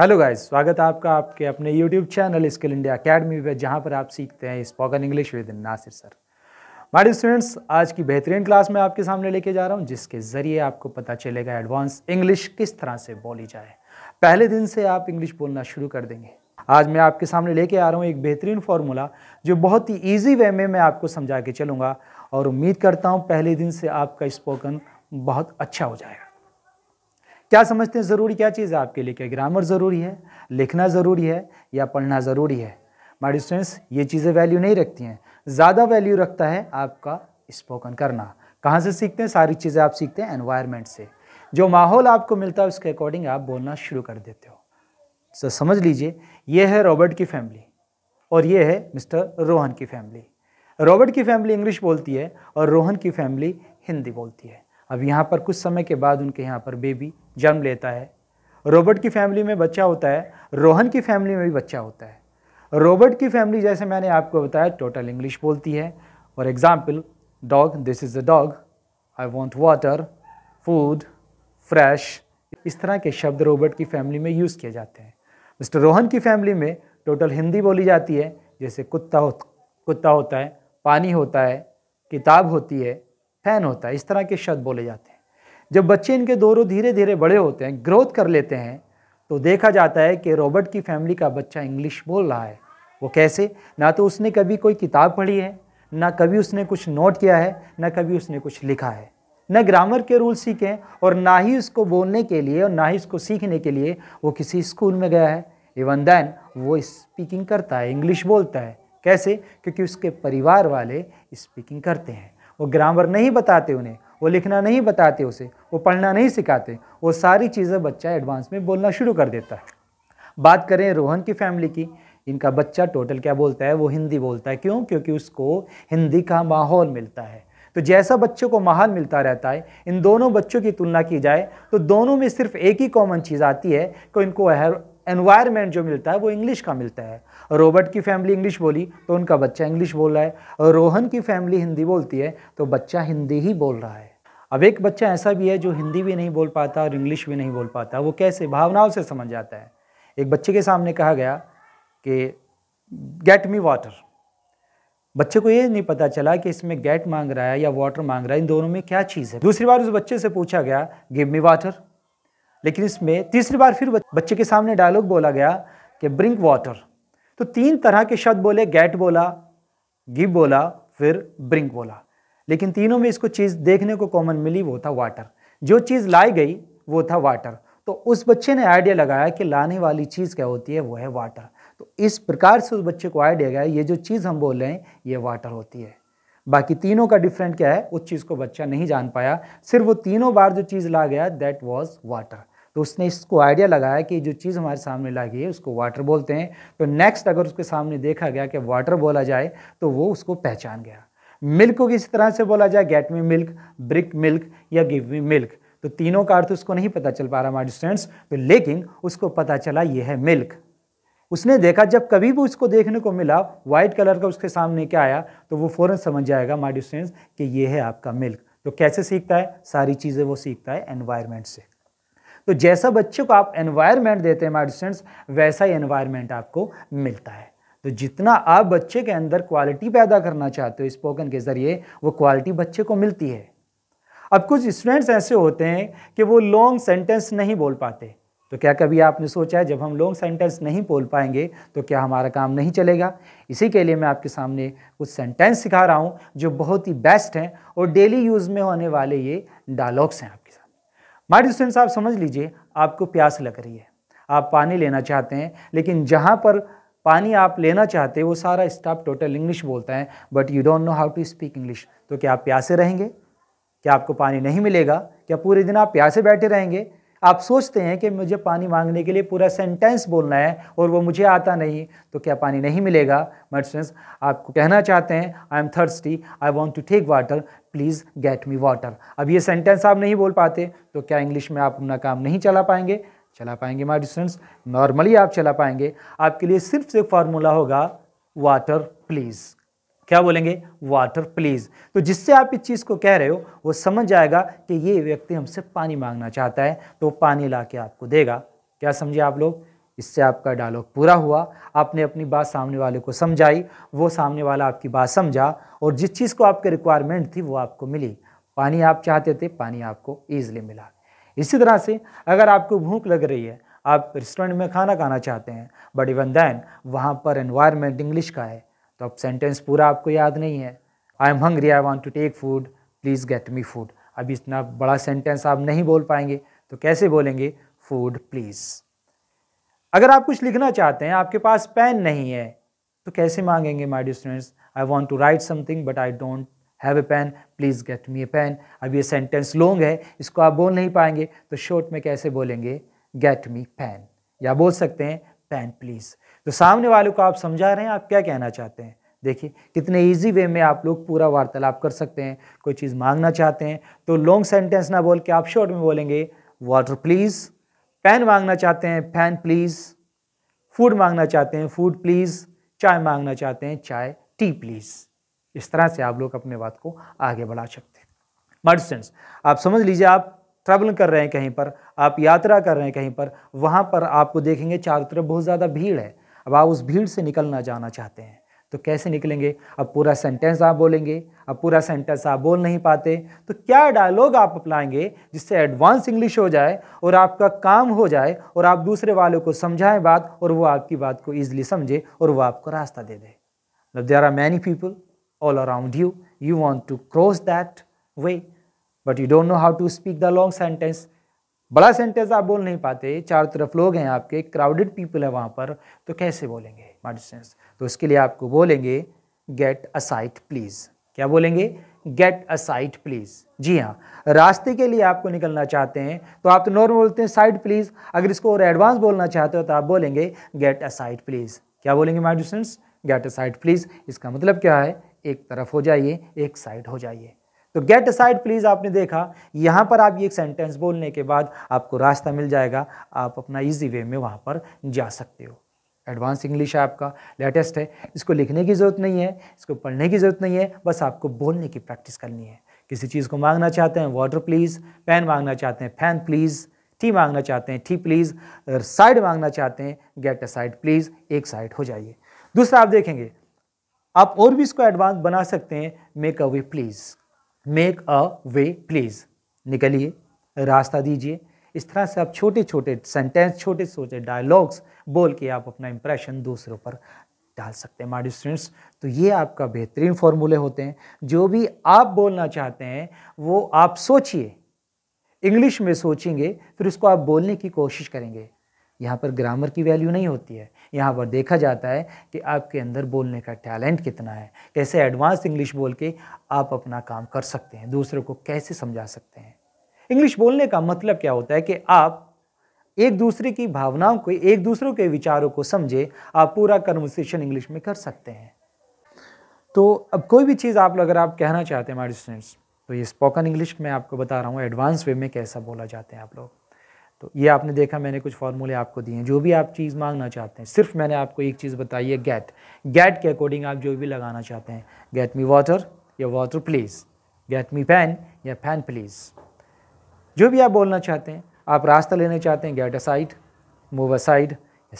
hello guys स्वागत है आपका आपके अपने YouTube channel Skill India Academy पर जहां पर आप सीखते हैं spoken English with Nasir sir माडी स्टूडेंट्स आज की बेहतरीन क्लास में आपके सामने लेके जा रहा हूं जिसके ज़रिए आपको पता चलेगा एडवांस इंग्लिश किस तरह से बोली जाए पहले दिन से आप इंग्लिश बोलना शुरू कर देंगे आज मैं आपके सामने लेके आ रहा हूँ एक बेहतरीन फार्मूला जो बहुत ही ईजी वे में मैं आपको समझा के चलूँगा और उम्मीद करता हूँ पहले दिन से आपका स्पोकन बहुत अच्छा हो जाएगा क्या समझते हैं ज़रूरी क्या चीज़ है आपके लिए क्या ग्रामर ज़रूरी है लिखना ज़रूरी है या पढ़ना ज़रूरी है माई स्टूडेंट्स ये चीज़ें वैल्यू नहीं रखती हैं ज़्यादा वैल्यू रखता है आपका स्पोकन करना कहाँ से सीखते हैं सारी चीज़ें आप सीखते हैं एनवायरमेंट से जो माहौल आपको मिलता है उसके अकॉर्डिंग आप बोलना शुरू कर देते हो सो so, समझ लीजिए ये है रॉबर्ट की फैमिली और ये है मिस्टर रोहन की फैमिली रॉबर्ट की फैमिली इंग्लिश बोलती है और रोहन की फैमिली हिंदी बोलती है अब यहाँ पर कुछ समय के बाद उनके यहाँ पर बेबी जन्म लेता है रॉबर्ट की फैमिली में बच्चा होता है रोहन की फैमिली में भी बच्चा होता है रॉबर्ट की फैमिली जैसे मैंने आपको बताया टोटल इंग्लिश बोलती है for example dog this is a dog I want water food fresh इस तरह के शब्द रॉबर्ट की फैमिली में यूज़ किए जाते हैं मिस्टर रोहन की फैमिली में टोटल हिंदी बोली जाती है जैसे कुत्ता हो कुत्ता होता है पानी होता है किताब होती है फैन होता है इस तरह के शब्द बोले जाते हैं जब बच्चे इनके दोनों धीरे धीरे बड़े होते हैं ग्रोथ कर लेते हैं तो देखा जाता है कि रॉबर्ट की फैमिली का बच्चा इंग्लिश बोल रहा है वो कैसे ना तो उसने कभी कोई किताब पढ़ी है ना कभी उसने कुछ नोट किया है ना कभी उसने कुछ लिखा है न ग्रामर के रूल सीखे हैं और ना ही उसको बोलने के लिए और ना ही उसको सीखने के लिए वो किसी स्कूल में गया है इवन दैन वो स्पीकिंग करता है इंग्लिश बोलता है कैसे क्योंकि उसके परिवार वाले स्पीकिंग करते हैं वो ग्रामर नहीं बताते उन्हें वो लिखना नहीं बताते उसे वो पढ़ना नहीं सिखाते वो सारी चीज़ें बच्चा एडवांस में बोलना शुरू कर देता है बात करें रोहन की फैमिली की इनका बच्चा टोटल क्या बोलता है वो हिंदी बोलता है क्यों क्योंकि उसको हिंदी का माहौल मिलता है तो जैसा बच्चों को माहौल मिलता रहता है इन दोनों बच्चों की तुलना की जाए तो दोनों में सिर्फ एक ही कॉमन चीज़ आती है कि इनको एनवायरमेंट जो मिलता है वो इंग्लिश का मिलता है रॉबर्ट की फैमिली इंग्लिश बोली तो उनका बच्चा इंग्लिश बोल रहा है और रोहन की फैमिली हिंदी बोलती है तो बच्चा हिंदी ही बोल रहा है अब एक बच्चा ऐसा भी है जो हिंदी भी नहीं बोल पाता और इंग्लिश भी नहीं बोल पाता वो कैसे भावनाओं से समझ जाता है एक बच्चे के सामने कहा गया कि गेट मी वाटर बच्चे को ये नहीं पता चला कि इसमें गेट मांग रहा है या वाटर मांग रहा है इन दोनों में क्या चीज़ है दूसरी बार उस बच्चे से पूछा गया गिव मी वाटर लेकिन इसमें तीसरी बार फिर बच्चे के सामने डायलॉग बोला गया कि ब्रिंक वाटर तो तीन तरह के शब्द बोले गैट बोला गिव बोला फिर ब्रिंक बोला लेकिन तीनों में इसको चीज़ देखने को कॉमन मिली वो था वाटर जो चीज़ लाई गई वो था वाटर तो उस बच्चे ने आइडिया लगाया कि लाने वाली चीज़ क्या होती है वो है वाटर तो इस प्रकार से उस बच्चे को आइडिया गया ये जो चीज़ हम बोल रहे हैं ये वाटर होती है बाकी तीनों का डिफरेंट क्या है उस चीज़ को बच्चा नहीं जान पाया सिर्फ वो तीनों बार जो चीज़ ला गया दैट वॉज वाटर तो उसने इसको आइडिया लगाया कि जो चीज़ हमारे सामने ला गई है उसको वाटर बोलते हैं तो नेक्स्ट अगर उसके सामने देखा गया कि वाटर बोला जाए तो वो उसको पहचान गया मिल्क को किसी तरह से बोला जाए get me milk brick milk या गिव मी मिल्क तो तीनों का अर्थ उसको नहीं पता चल पा रहा हमारे स्टूडेंट्स तो लेकिन उसको पता चला ये है मिल्क उसने देखा जब कभी भी उसको देखने को मिला व्हाइट कलर का उसके सामने क्या आया तो वो फ़ौरन समझ जाएगा हमारे स्टूडेंट्स कि ये है आपका मिल्क तो कैसे सीखता है सारी चीज़ें वो सीखता है एनवायरनमेंट से तो जैसा बच्चे को आप एनवायरमेंट देते हैं हमारे स्टूडेंट्स वैसा ही एनवायरमेंट आपको मिलता है तो जितना आप बच्चे के अंदर क्वालिटी पैदा करना चाहते हो स्पोकन के ज़रिए वो क्वालिटी बच्चे को मिलती है अब कुछ स्टूडेंट्स ऐसे होते हैं कि वो लॉन्ग सेंटेंस नहीं बोल पाते तो क्या कभी आपने सोचा है जब हम लॉन्ग सेंटेंस नहीं बोल पाएंगे तो क्या हमारा काम नहीं चलेगा इसी के लिए मैं आपके सामने कुछ सेंटेंस सिखा रहा हूँ जो बहुत ही बेस्ट हैं और डेली यूज़ में होने वाले ये डायलॉग्स हैं माई स्टूडेंट्स आप समझ लीजिए आपको प्यास लग रही है आप पानी लेना चाहते हैं लेकिन जहाँ पर पानी आप लेना चाहते हैं वो सारा स्टाफ टोटल इंग्लिश बोलता है but you don't know how to speak English तो क्या आप प्यासे रहेंगे क्या आपको पानी नहीं मिलेगा क्या पूरे दिन आप प्यासे बैठे रहेंगे आप सोचते हैं कि मुझे पानी मांगने के लिए पूरा सेंटेंस बोलना है और वो मुझे आता नहीं तो क्या पानी नहीं मिलेगा माई आपको कहना चाहते हैं I am thirsty I want to take water please get me water अब ये सेंटेंस आप नहीं बोल पाते तो क्या इंग्लिश में आप अपना काम नहीं चला पाएंगे चला पाएंगे माई स्टूडेंट्स नॉर्मली आप चला पाएंगे आपके लिए सिर्फ से फार्मूला होगा वाटर प्लीज़ क्या बोलेंगे वाटर प्लीज़ तो जिससे आप इस चीज़ को कह रहे हो वो समझ जाएगा कि ये व्यक्ति हमसे पानी मांगना चाहता है तो पानी ला के आपको देगा क्या समझे आप लोग इससे आपका डायलॉग पूरा हुआ आपने अपनी बात सामने वाले को समझाई वो सामने वाला आपकी बात समझा और जिस चीज़ को आपके रिक्वायरमेंट थी वो आपको मिली पानी आप चाहते थे पानी आपको ईजिली मिला इसी तरह से अगर आपको भूख लग रही है आप रेस्टोरेंट में खाना खाना चाहते हैं बट इवन दैन वहाँ पर एनवायरमेंट इंग्लिश का है तो अब सेंटेंस पूरा आपको याद नहीं है I am hungry I want to take food please get me food अभी इतना बड़ा सेंटेंस आप नहीं बोल पाएंगे तो कैसे बोलेंगे फूड प्लीज़ अगर आप कुछ लिखना चाहते हैं आपके पास पेन नहीं है तो कैसे मांगेंगे my dear students I want to write something but I don't have a pen please get me a pen अब ये सेंटेंस लॉन्ग है इसको आप बोल नहीं पाएंगे तो शॉर्ट में कैसे बोलेंगे गेट मी पेन या बोल सकते हैं पेन प्लीज़ तो सामने वाले को आप समझा रहे हैं आप क्या कहना चाहते हैं देखिए कितने इजी वे में आप लोग पूरा वार्तालाप कर सकते हैं कोई चीज़ मांगना चाहते हैं तो लॉन्ग सेंटेंस ना बोल के आप शॉर्ट में बोलेंगे वाटर प्लीज़ पैन मांगना चाहते हैं पेन प्लीज़ फूड मांगना चाहते हैं फूड प्लीज़ चाय मांगना चाहते हैं चाय टी प्लीज़ इस तरह से आप लोग अपने बात को आगे बढ़ा सकते हैं मर्सेंट्स आप समझ लीजिए आप ट्रैवल कर रहे हैं कहीं पर आप यात्रा कर रहे हैं कहीं पर वहाँ पर आपको देखेंगे चारों तरफ बहुत ज़्यादा भीड़ है अब आप उस भीड़ से निकलना जाना चाहते हैं तो कैसे निकलेंगे अब पूरा सेंटेंस आप बोलेंगे अब पूरा सेंटेंस आप बोल नहीं पाते तो क्या डायलॉग आप अपनाएंगे जिससे एडवांस इंग्लिश हो जाए और आपका काम हो जाए और आप दूसरे वालों को समझाएं बात और वो आपकी बात को ईजिली समझे और वो आपको रास्ता दे दे there are many people all around you you want to cross that way but you don't know how to speak the long sentence बड़ा सेंटेंस आप बोल नहीं पाते चारों तरफ लोग हैं आपके क्राउडेड पीपल है वहाँ पर तो कैसे बोलेंगे मार्डिस्टेंस तो उसके लिए आपको बोलेंगे गेट अ साइट प्लीज़ क्या बोलेंगे गेट अ साइट प्लीज़ जी हाँ रास्ते के लिए आपको निकलना चाहते हैं तो आप तो नॉर्मल बोलते हैं साइट प्लीज़ अगर इसको और एडवांस बोलना चाहते हो तो आप बोलेंगे गेट अ साइट प्लीज़ क्या बोलेंगे my get a side please इसका मतलब क्या है एक तरफ हो जाइए एक साइड हो जाइए तो गेट साइड प्लीज़ आपने देखा यहां पर आप ये एक सेंटेंस बोलने के बाद आपको रास्ता मिल जाएगा आप अपना इजी वे में वहां पर जा सकते हो एडवांस इंग्लिश है आपका लेटेस्ट है इसको लिखने की ज़रूरत नहीं है इसको पढ़ने की ज़रूरत नहीं है बस आपको बोलने की प्रैक्टिस करनी है किसी चीज़ को मांगना चाहते हैं वाटर प्लीज़ पेन मांगना चाहते हैं फैन प्लीज़ टी मांगना चाहते हैं टी प्लीज़ साइड मांगना चाहते हैं गेट अ साइड प्लीज़ एक साइड हो जाइए दूसरा आप देखेंगे आप और भी इसको एडवांस बना सकते हैं make a way please make a way please निकलिए रास्ता दीजिए इस तरह से आप छोटे छोटे सेंटेंस छोटे छोटे डायलॉग्स बोल के आप अपना इंप्रेशन दूसरों पर डाल सकते हैं माडी स्टूडेंट्स तो ये आपका बेहतरीन फॉर्मूले होते हैं जो भी आप बोलना चाहते हैं वो आप सोचिए इंग्लिश में सोचेंगे फिर उसको आप बोलने की कोशिश करेंगे यहाँ पर ग्रामर की वैल्यू नहीं होती है यहाँ पर देखा जाता है कि आपके अंदर बोलने का टैलेंट कितना है कैसे एडवांस इंग्लिश बोल के आप अपना काम कर सकते हैं दूसरों को कैसे समझा सकते हैं इंग्लिश बोलने का मतलब क्या होता है कि आप एक दूसरे की भावनाओं को एक दूसरों के विचारों को समझे आप पूरा कन्वर्सेशन इंग्लिश में कर सकते हैं तो अब कोई भी चीज़ आप अगर आप कहना चाहते हैं हमारे स्टूडेंट्स तो ये स्पोकन इंग्लिश में आपको बता रहा हूँ एडवांस वे में कैसा बोला जाते हैं आप लोग तो ये आपने देखा मैंने कुछ फार्मूले आपको दिए हैं जो भी आप चीज़ मांगना चाहते हैं सिर्फ मैंने आपको एक चीज़ बताई है गैट गैट के अकॉर्डिंग आप जो भी लगाना चाहते हैं गैट मी वाटर या water please get me pen या पैन प्लीज़ जो भी आप बोलना चाहते हैं आप रास्ता लेना चाहते हैं get a side move a side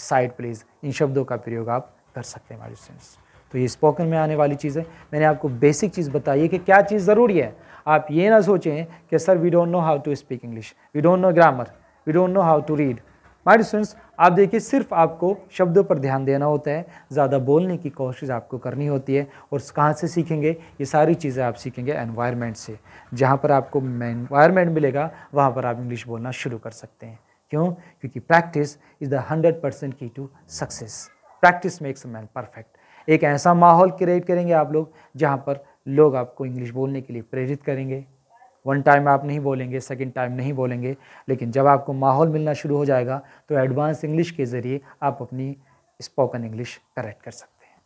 side please इन शब्दों का प्रयोग आप कर सकते हैं हमारे स्टूडेंट्स तो ये स्पोकन में आने वाली चीज़ है मैंने आपको बेसिक चीज़ बताई है कि क्या चीज़ ज़रूरी है आप ये ना सोचें कि sir we don't know how to speak English we don't know grammar we don't know how to read my students आप देखिए सिर्फ आपको शब्दों पर ध्यान देना होता है ज़्यादा बोलने की कोशिश आपको करनी होती है और कहाँ से सीखेंगे ये सारी चीज़ें आप सीखेंगे एनवायरनमेंट से जहाँ पर आपको एनवायरनमेंट मिलेगा वहाँ पर आप इंग्लिश बोलना शुरू कर सकते हैं क्यों क्योंकि practice is the hundred percent key to success practice makes a man perfect एक ऐसा माहौल क्रिएट करेंगे आप लोग जहाँ पर लोग आपको इंग्लिश बोलने के लिए प्रेरित करेंगे वन टाइम आप नहीं बोलेंगे सेकेंड टाइम नहीं बोलेंगे लेकिन जब आपको माहौल मिलना शुरू हो जाएगा तो एडवांस इंग्लिश के ज़रिए आप अपनी स्पोकन इंग्लिश करेक्ट कर सकते हैं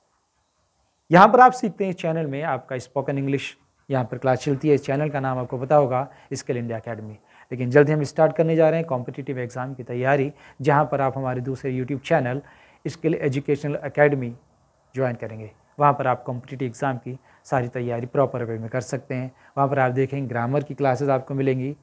यहाँ पर आप सीखते हैं इस चैनल में आपका स्पोकन इंग्लिश यहाँ पर क्लास चलती है इस चैनल का नाम आपको पता होगा स्किल इंडिया अकेडमी लेकिन जल्दी हम स्टार्ट करने जा रहे हैं कॉम्पिटिटिव एग्ज़ाम की तैयारी जहाँ पर आप हमारे दूसरे YouTube channel skill educational academy join करेंगे वहाँ पर आप कॉम्पिटिटिव एग्ज़ाम की सारी तैयारी प्रॉपर वे में कर सकते हैं वहाँ पर आप देखें ग्रामर की क्लासेस आपको मिलेंगी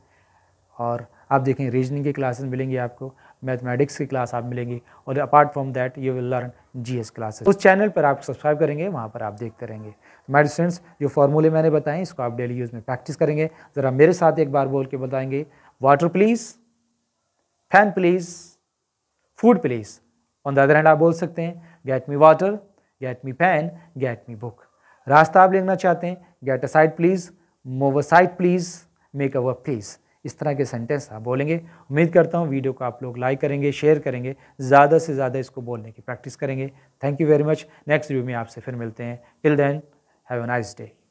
और आप देखें रीजनिंग की क्लासेस मिलेंगी आपको मैथमेटिक्स की क्लास आप मिलेंगी और apart from that you will learn G S classes उस चैनल पर आप सब्सक्राइब करेंगे वहाँ पर आप देखते रहेंगे हमारे स्टूडेंट्स जो फॉर्मूले मैंने बताए इसको आप डेली यूज़ में प्रैक्टिस करेंगे ज़रा मेरे साथ एक बार बोल के बताएंगे water please fan please food please on the other hand आप बोल सकते हैं get me water get me pen get me book रास्ता आप लिखना चाहते हैं get a side please move a side please make a work please इस तरह के सेंटेंस आप बोलेंगे उम्मीद करता हूँ वीडियो को आप लोग लाइक करेंगे शेयर करेंगे ज़्यादा से ज़्यादा इसको बोलने की प्रैक्टिस करेंगे thank you very much next video में आपसे फिर मिलते हैं till then have a nice day